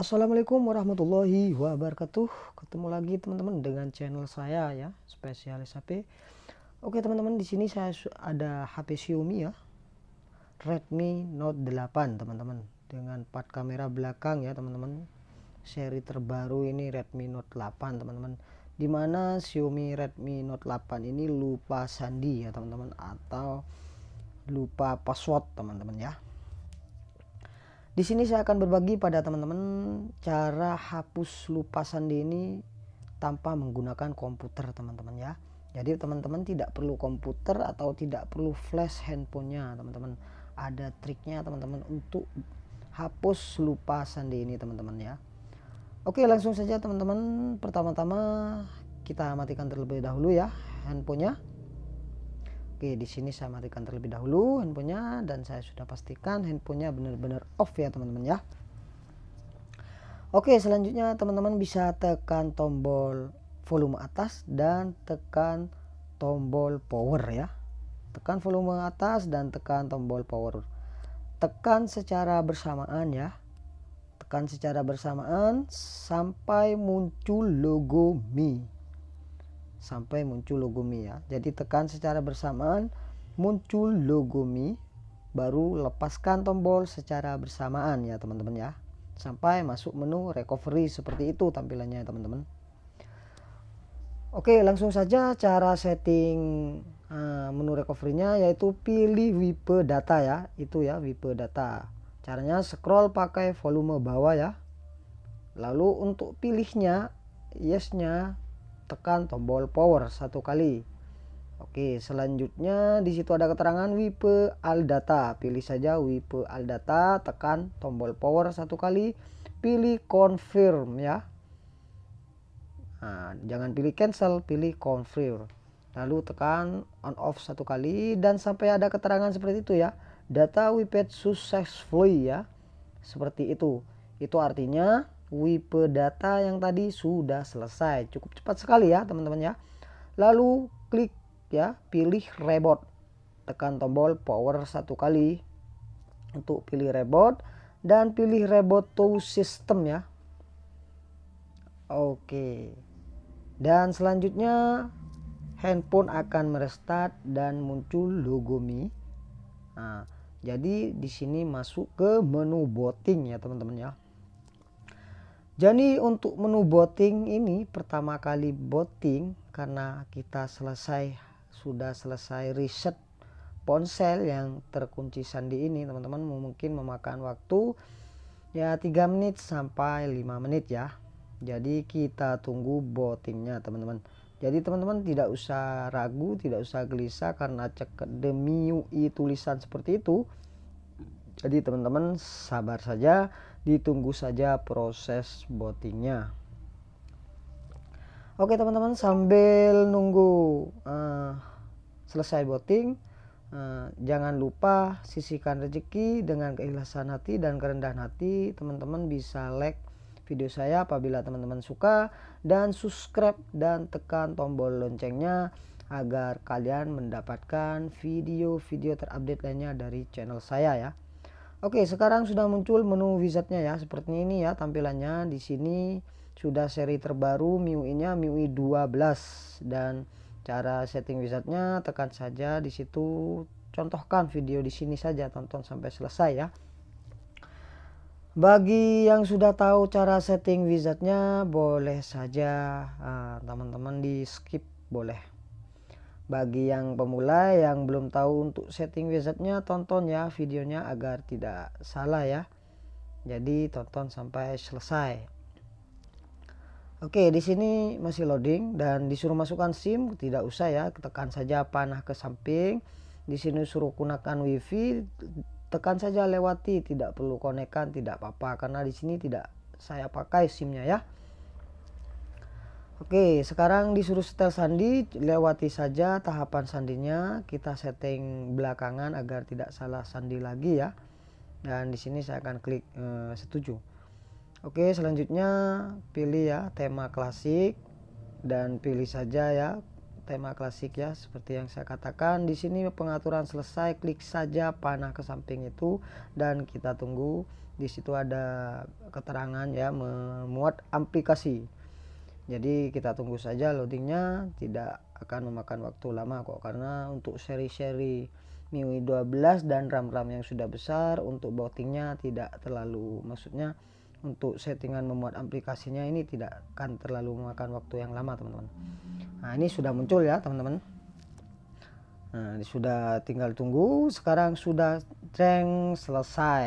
Assalamualaikum warahmatullahi wabarakatuh. Ketemu lagi teman-teman dengan channel saya ya, spesialis HP. Oke teman-teman, di sini saya ada HP Xiaomi ya. Redmi Note 8 teman-teman dengan 4 kamera belakang ya teman-teman. Seri terbaru ini Redmi Note 8 teman-teman. Dimana Xiaomi Redmi Note 8 ini lupa sandi ya teman-teman atau lupa password teman-teman ya di sini saya akan berbagi pada teman-teman cara hapus lupa sandi ini tanpa menggunakan komputer teman-teman ya. Jadi teman-teman tidak perlu komputer atau tidak perlu flash handphonenya teman-teman. Ada triknya teman-teman untuk hapus lupa sandi ini teman-teman ya. Oke langsung saja teman-teman pertama-tama kita matikan terlebih dahulu ya handphonenya Oke, di sini saya matikan terlebih dahulu handphonenya dan saya sudah pastikan handphonenya benar-benar off ya teman-teman ya. Oke, selanjutnya teman-teman bisa tekan tombol volume atas dan tekan tombol power ya. Tekan volume atas dan tekan tombol power. Tekan secara bersamaan ya. Tekan secara bersamaan sampai muncul logo Mi sampai muncul Mi ya. Jadi tekan secara bersamaan muncul logo Mi baru lepaskan tombol secara bersamaan ya teman-teman ya. Sampai masuk menu recovery seperti itu tampilannya ya, teman-teman. Oke langsung saja cara setting uh, menu recovery-nya yaitu pilih wipe data ya. Itu ya wipe data. Caranya scroll pakai volume bawah ya. Lalu untuk pilihnya yes-nya tekan tombol power satu kali. Oke, selanjutnya di situ ada keterangan wipe al data. Pilih saja wipe al data, tekan tombol power satu kali, pilih confirm ya. Nah, jangan pilih cancel, pilih confirm. Lalu tekan on off satu kali dan sampai ada keterangan seperti itu ya. Data wiped successfully ya. Seperti itu. Itu artinya wipe data yang tadi sudah selesai cukup cepat sekali ya teman-teman ya lalu klik ya pilih reboot tekan tombol power satu kali untuk pilih reboot dan pilih reboot to system ya oke dan selanjutnya handphone akan merestart dan muncul logo Mi nah, jadi di sini masuk ke menu booting ya teman-teman ya jadi untuk menu voting ini pertama kali voting karena kita selesai sudah selesai riset ponsel yang terkunci sandi ini teman-teman mungkin memakan waktu ya 3 menit sampai 5 menit ya. Jadi kita tunggu votingnya teman-teman. Jadi teman-teman tidak usah ragu, tidak usah gelisah karena cek demi UI tulisan seperti itu. Jadi teman-teman sabar saja ditunggu saja proses votingnya oke teman-teman sambil nunggu uh, selesai voting uh, eh, jangan lupa sisihkan rezeki dengan keikhlasan hati dan kerendahan hati teman-teman bisa like video saya apabila teman-teman suka dan subscribe dan tekan tombol loncengnya agar kalian mendapatkan video-video terupdate lainnya dari channel saya ya. Oke, sekarang sudah muncul menu wizardnya ya. Seperti ini ya tampilannya. Di sini sudah seri terbaru MIUI-nya MIUI 12 dan cara setting wizardnya tekan saja di situ contohkan video di sini saja tonton sampai selesai ya. Bagi yang sudah tahu cara setting wizardnya boleh saja ah, teman-teman uh, teman -teman di skip boleh. Bagi yang pemula yang belum tahu untuk setting wizardnya tonton ya videonya agar tidak salah ya. Jadi tonton sampai selesai. Oke, di sini masih loading dan disuruh masukkan SIM tidak usah ya, tekan saja panah ke samping. Di sini suruh gunakan WiFi, tekan saja lewati, tidak perlu konekan, tidak apa-apa karena di sini tidak saya pakai SIMnya nya ya. Oke, sekarang disuruh setel sandi, lewati saja tahapan sandinya. Kita setting belakangan agar tidak salah sandi lagi ya. Dan di sini saya akan klik e, setuju. Oke, selanjutnya pilih ya tema klasik dan pilih saja ya tema klasik ya seperti yang saya katakan di sini pengaturan selesai klik saja panah ke samping itu dan kita tunggu di situ ada keterangan ya memuat aplikasi jadi kita tunggu saja loadingnya tidak akan memakan waktu lama kok karena untuk seri-seri MIUI 12 dan RAM-RAM yang sudah besar untuk bootingnya tidak terlalu maksudnya untuk settingan membuat aplikasinya ini tidak akan terlalu memakan waktu yang lama teman-teman nah ini sudah muncul ya teman-teman nah ini sudah tinggal tunggu sekarang sudah ceng selesai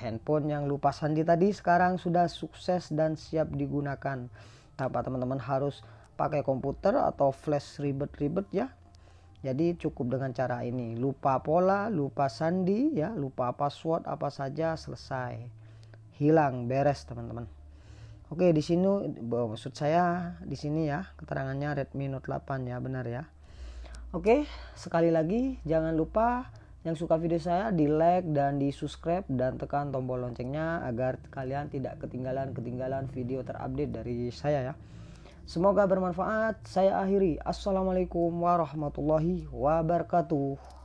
handphone yang lupa sandi tadi sekarang sudah sukses dan siap digunakan tanpa teman-teman harus pakai komputer atau flash ribet-ribet ya jadi cukup dengan cara ini lupa pola lupa sandi ya lupa password apa saja selesai hilang beres teman-teman Oke di sini maksud saya di sini ya keterangannya Redmi Note 8 ya benar ya Oke sekali lagi jangan lupa yang suka video saya di like dan di subscribe dan tekan tombol loncengnya agar kalian tidak ketinggalan-ketinggalan video terupdate dari saya ya. Semoga bermanfaat. Saya akhiri. Assalamualaikum warahmatullahi wabarakatuh.